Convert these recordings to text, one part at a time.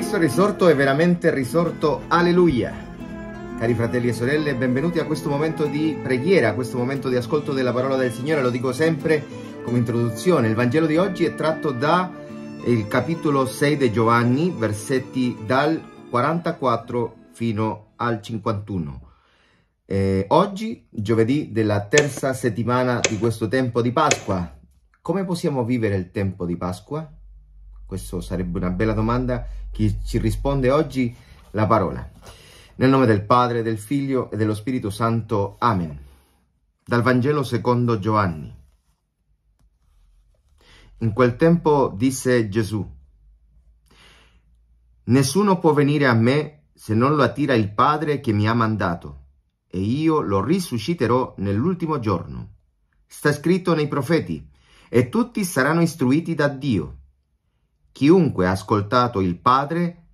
Cristo risorto è veramente risorto, alleluia! Cari fratelli e sorelle, benvenuti a questo momento di preghiera, a questo momento di ascolto della parola del Signore, lo dico sempre come introduzione. Il Vangelo di oggi è tratto dal capitolo 6 di Giovanni, versetti dal 44 fino al 51. Eh, oggi, giovedì della terza settimana di questo tempo di Pasqua, come possiamo vivere il tempo di Pasqua? Questa sarebbe una bella domanda. Chi ci risponde oggi la parola. Nel nome del Padre, del Figlio e dello Spirito Santo. Amen. Dal Vangelo secondo Giovanni. In quel tempo disse Gesù, Nessuno può venire a me se non lo attira il Padre che mi ha mandato, e io lo risusciterò nell'ultimo giorno. Sta scritto nei profeti, e tutti saranno istruiti da Dio. Chiunque ha ascoltato il Padre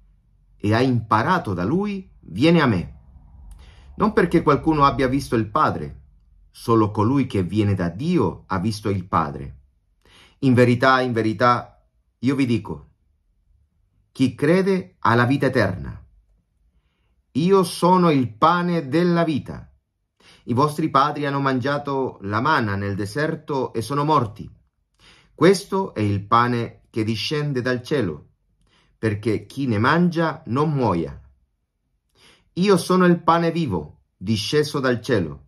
e ha imparato da Lui viene a me. Non perché qualcuno abbia visto il Padre, solo colui che viene da Dio ha visto il Padre. In verità, in verità, io vi dico, chi crede ha la vita eterna. Io sono il pane della vita. I vostri padri hanno mangiato la manna nel deserto e sono morti. Questo è il pane che discende dal cielo, perché chi ne mangia non muoia. Io sono il pane vivo, disceso dal cielo.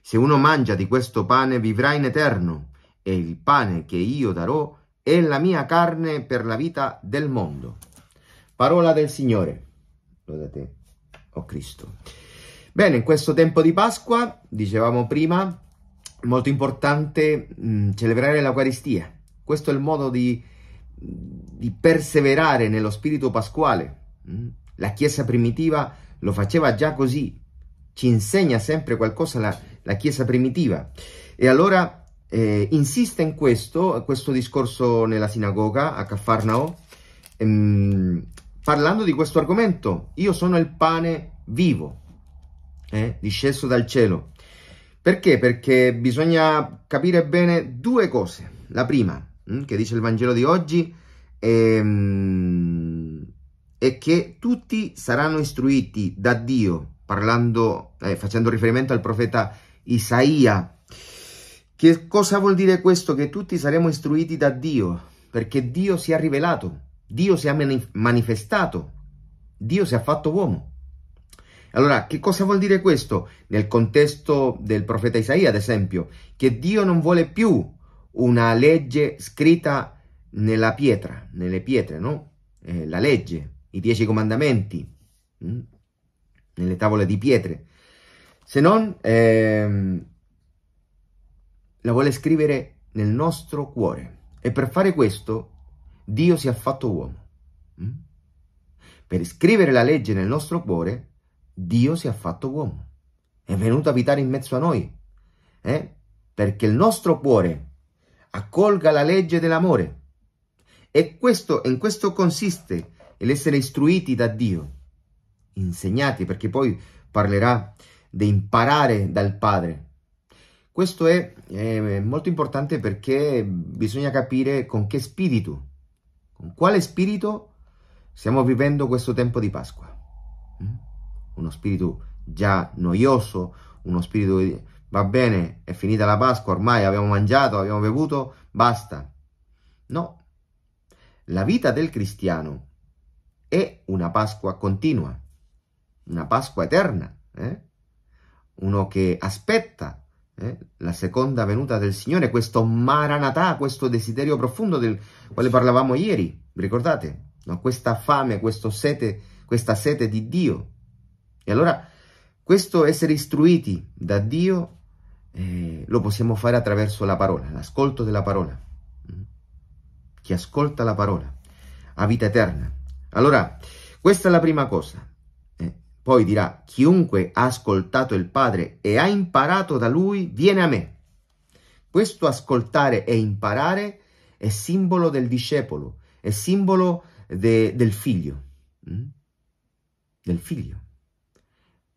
Se uno mangia di questo pane vivrà in eterno, e il pane che io darò è la mia carne per la vita del mondo. Parola del Signore. te, o oh Cristo. Bene, in questo tempo di Pasqua, dicevamo prima, molto importante mh, mm, celebrare l'Eucaristia. Questo è il modo di di perseverare nello spirito pasquale. Mm? La Chiesa primitiva lo faceva già così, ci insegna sempre qualcosa la, la Chiesa primitiva. E allora eh, insiste in questo, questo discorso nella sinagoga a Caffarnao, ehm, parlando di questo argomento. Io sono il pane vivo, eh, disceso dal cielo. Perché? Perché bisogna capire bene due cose. La prima, Mm, che dice il Vangelo di oggi, ehm, è che tutti saranno istruiti da Dio, parlando, eh, facendo riferimento al profeta Isaia. Che cosa vuol dire questo? Che tutti saremo istruiti da Dio, perché Dio si è rivelato, Dio si è manifestato, Dio si è fatto uomo. Allora, che cosa vuol dire questo? Nel contesto del profeta Isaia, ad esempio, che Dio non vuole più una legge scritta nella pietra, nelle pietre, no? Eh, la legge, i dieci comandamenti, mh? Mm? nelle tavole di pietre. Se non ehm, la vuole scrivere nel nostro cuore. E per fare questo Dio si è fatto uomo. Mh? Mm? Per scrivere la legge nel nostro cuore, Dio si è fatto uomo. È venuto a abitare in mezzo a noi. Eh? Perché il nostro cuore accolga la legge dell'amore. E questo, in questo consiste l'essere istruiti da Dio, insegnati, perché poi parlerà di imparare dal Padre. Questo è, è molto importante perché bisogna capire con che spirito, con quale spirito stiamo vivendo questo tempo di Pasqua. Mm? Uno spirito già noioso, uno spirito va bene, è finita la Pasqua, ormai abbiamo mangiato, abbiamo bevuto, basta. No, la vita del cristiano è una Pasqua continua, una Pasqua eterna, eh? uno che aspetta eh? la seconda venuta del Signore, questo maranatà, questo desiderio profondo del quale parlavamo ieri, ricordate? No? Questa fame, sete, questa sete di Dio. E allora questo essere istruiti da Dio eh, lo possiamo fare attraverso la parola, l'ascolto della parola. Mm? Chi ascolta la parola ha vita eterna. Allora, questa è la prima cosa. Eh, poi dirà, chiunque ha ascoltato il Padre e ha imparato da Lui, viene a me. Questo ascoltare e imparare è simbolo del discepolo, è simbolo de, del figlio. Mm? Del figlio.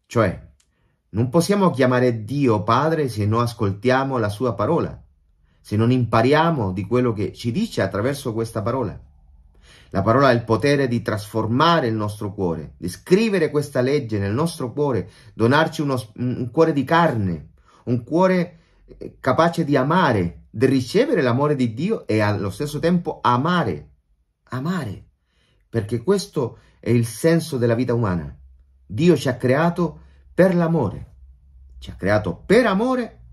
Cioè, non possiamo chiamare Dio Padre se non ascoltiamo la sua parola, se non impariamo di quello che ci dice attraverso questa parola. La parola ha il potere di trasformare il nostro cuore, di scrivere questa legge nel nostro cuore, donarci uno, un cuore di carne, un cuore eh, capace di amare, di ricevere l'amore di Dio e allo stesso tempo amare, amare, perché questo è il senso della vita umana. Dio ci ha creato per l'amore. Ci ha creato per amore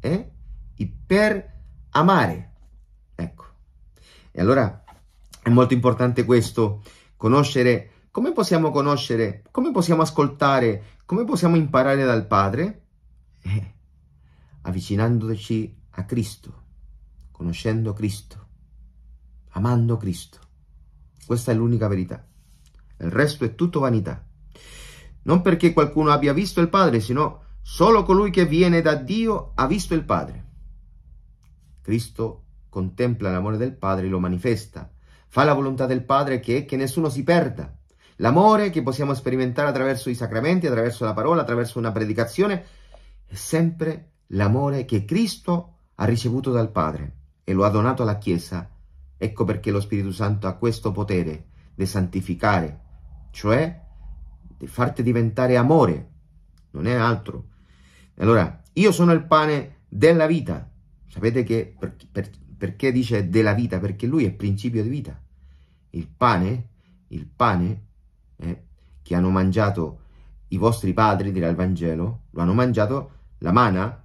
eh? e per amare. Ecco. E allora è molto importante questo, conoscere come possiamo conoscere, come possiamo ascoltare, come possiamo imparare dal Padre? Eh, avvicinandoci a Cristo, conoscendo Cristo, amando Cristo. Questa è l'unica verità. Il resto è tutto vanità non perché qualcuno abbia visto il Padre, sino solo colui che viene da Dio ha visto il Padre. Cristo contempla l'amore del Padre e lo manifesta. Fa la volontà del Padre che è che nessuno si perda. L'amore che possiamo sperimentare attraverso i sacramenti, attraverso la parola, attraverso una predicazione, è sempre l'amore che Cristo ha ricevuto dal Padre e lo ha donato alla Chiesa. Ecco perché lo Spirito Santo ha questo potere di santificare, cioè di farti diventare amore, non è altro. Allora, io sono il pane della vita. Sapete che per, per, perché dice della vita? Perché lui è principio di vita. Il pane, il pane eh, che hanno mangiato i vostri padri, dirà il Vangelo, lo hanno mangiato, la mana,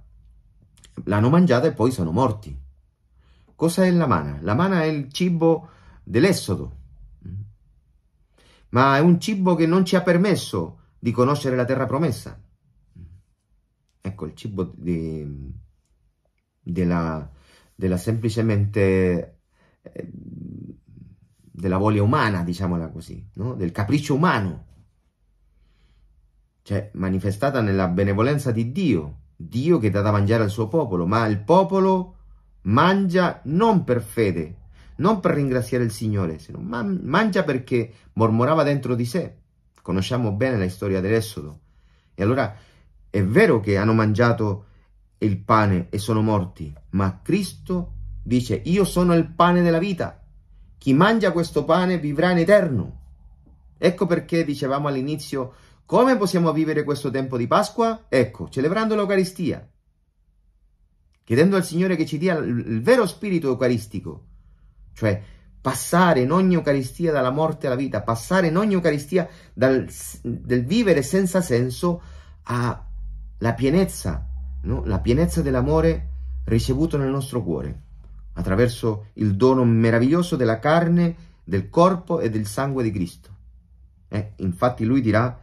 l'hanno mangiata e poi sono morti. Cosa è la mana? La mana è il cibo dell'Esodo ma è un cibo che non ci ha permesso di conoscere la terra promessa. Ecco, il cibo di, della, della semplicemente eh, della voglia umana, diciamola così, no? del capriccio umano, cioè manifestata nella benevolenza di Dio, Dio che dà da mangiare al suo popolo, ma il popolo mangia non per fede, non per ringraziare il Signore, sino man mangia perché mormorava dentro di sé. Conosciamo bene la storia dell'Esodo. E allora è vero che hanno mangiato il pane e sono morti, ma Cristo dice io sono il pane della vita. Chi mangia questo pane vivrà in eterno. Ecco perché dicevamo all'inizio come possiamo vivere questo tempo di Pasqua? Ecco, celebrando l'Eucaristia, chiedendo al Signore che ci dia il vero spirito eucaristico, cioè passare in ogni Eucaristia dalla morte alla vita, passare in ogni Eucaristia dal, del vivere senza senso alla pienezza, no? la pienezza dell'amore ricevuto nel nostro cuore, attraverso il dono meraviglioso della carne, del corpo e del sangue di Cristo. Eh? Infatti lui dirà,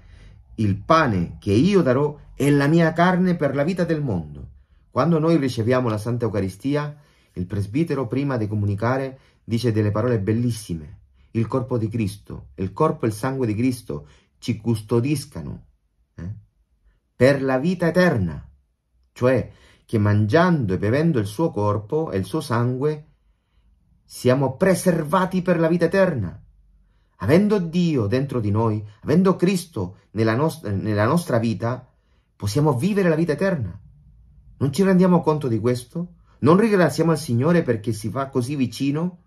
il pane che io darò è la mia carne per la vita del mondo. Quando noi riceviamo la Santa Eucaristia, il presbitero prima di comunicare dice delle parole bellissime, il corpo di Cristo, il corpo e il sangue di Cristo ci custodiscano eh? per la vita eterna, cioè che mangiando e bevendo il suo corpo e il suo sangue siamo preservati per la vita eterna. Avendo Dio dentro di noi, avendo Cristo nella, nost nella nostra vita, possiamo vivere la vita eterna. Non ci rendiamo conto di questo? Non ringraziamo il Signore perché si fa così vicino?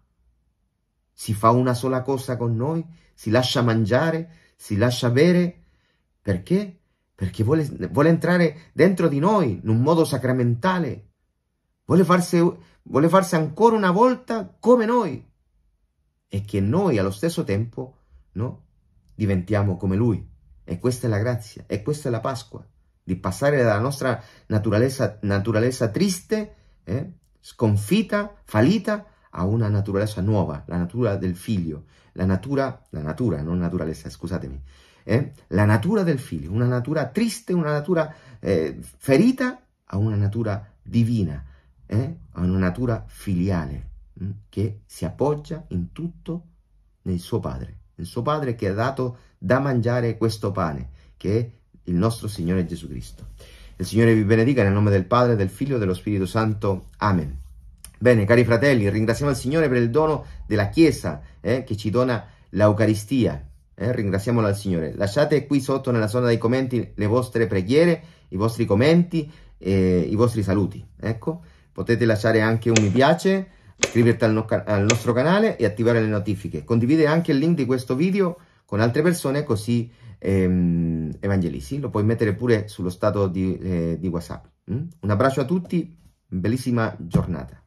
si fa una sola cosa con noi, si lascia mangiare, si lascia bere. Perché? Perché vuole, vuole entrare dentro di noi in un modo sacramentale. Vuole farsi, vuole farsi ancora una volta come noi. E che noi allo stesso tempo no, diventiamo come Lui. E questa è la grazia, e questa è la Pasqua, di passare dalla nostra naturalezza, naturalezza triste, eh, sconfitta, fallita, a una naturalezza nuova, la natura del figlio, la natura, la natura, non naturalezza, scusatemi, eh? la natura del figlio, una natura triste, una natura eh, ferita, a una natura divina, eh? a una natura filiale mh? Mm, che si appoggia in tutto nel suo padre, il suo padre che ha dato da mangiare questo pane, che è il nostro Signore Gesù Cristo. Il Signore vi benedica nel nome del Padre, del Figlio e dello Spirito Santo. Amen. Bene, cari fratelli, ringraziamo il Signore per il dono della Chiesa eh, che ci dona l'Eucaristia. Eh, ringraziamolo al Signore. Lasciate qui sotto nella zona dei commenti le vostre preghiere, i vostri commenti, eh, i vostri saluti. Ecco, potete lasciare anche un mi piace, iscriverti al, no al nostro canale e attivare le notifiche. Condivide anche il link di questo video con altre persone così ehm, evangelizzi. Lo puoi mettere pure sullo stato di, eh, di WhatsApp. Mm? Un abbraccio a tutti, bellissima giornata.